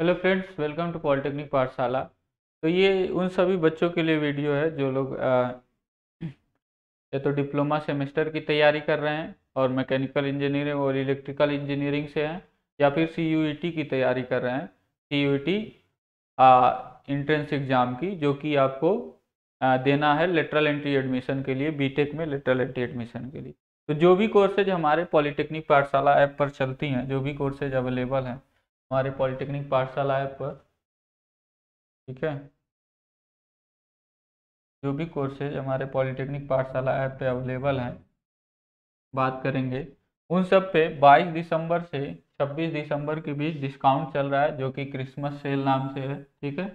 hello friends welcome to polytechnic Pathshala तो ये उन सभी बच्चों के लिए वीडियो है जो लोग या तो डिप्लोमा सेमेस्टर की तैयारी कर रहे हैं और मैकेनिकल इंजीनियरिंग और इलेक्ट्रिकल इंजीनियरिंग से हैं या फिर सी e की तैयारी कर रहे हैं सी एंट्रेंस एग्ज़ाम की जो कि आपको आ, देना है लेटरल एंट्री एडमिशन के लिए बी में लेटरल एंट्री एडमिशन के लिए तो जो भी कोर्सेज हमारे पॉलिटेक्निक पाठशाला ऐप पर चलती हैं जो भी कोर्सेज अवेलेबल हैं हमारे पॉलिटेक्निक पाठशाला ऐप पर ठीक है जो भी कोर्सेज हमारे पॉलिटेक्निक पाठशाला ऐप पे अवेलेबल हैं बात करेंगे उन सब पे 22 दिसंबर से 26 दिसंबर के बीच डिस्काउंट चल रहा है जो कि क्रिसमस सेल नाम से है ठीक है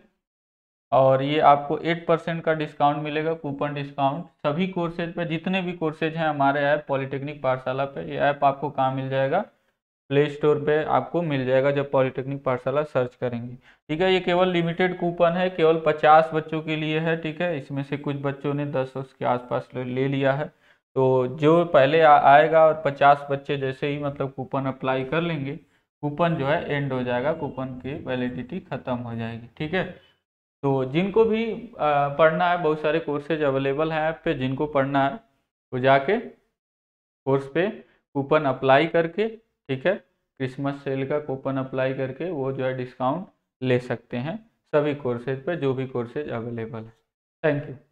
और ये आपको 8 परसेंट का डिस्काउंट मिलेगा कूपन डिस्काउंट सभी कोर्सेज पे जितने भी कोर्सेज हैं हमारे ऐप पॉलिटेक्निक पाठशाला पे ये ऐप आपको कहाँ मिल जाएगा प्ले स्टोर पे आपको मिल जाएगा जब पॉलिटेक्निक पाठशाला सर्च करेंगे ठीक है ये केवल लिमिटेड कूपन है केवल पचास बच्चों के लिए है ठीक है इसमें से कुछ बच्चों ने दस के आसपास ले लिया है तो जो पहले आ, आएगा और पचास बच्चे जैसे ही मतलब कूपन अप्लाई कर लेंगे कूपन जो है एंड हो जाएगा कूपन की वैलिडिटी ख़त्म हो जाएगी ठीक है तो जिनको भी पढ़ना है बहुत सारे कोर्सेज अवेलेबल हैं ऐप पे जिनको पढ़ना है वो जाके कोर्स पे कूपन अप्लाई करके ठीक है क्रिसमस सेल का कूपन अप्लाई करके वो जो है डिस्काउंट ले सकते हैं सभी कोर्सेज पर जो भी कोर्सेज अवेलेबल है थैंक यू